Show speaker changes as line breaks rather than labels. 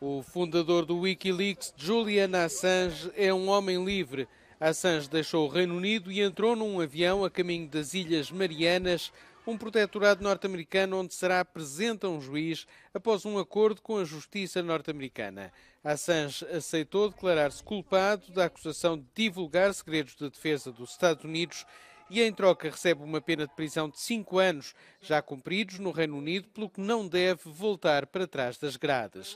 O fundador do Wikileaks, Julian Assange, é um homem livre. Assange deixou o Reino Unido e entrou num avião a caminho das Ilhas Marianas, um protetorado norte-americano onde será presente a um juiz após um acordo com a justiça norte-americana. Assange aceitou declarar-se culpado da acusação de divulgar segredos de defesa dos Estados Unidos e, em troca, recebe uma pena de prisão de cinco anos, já cumpridos no Reino Unido, pelo que não deve voltar para trás das grades.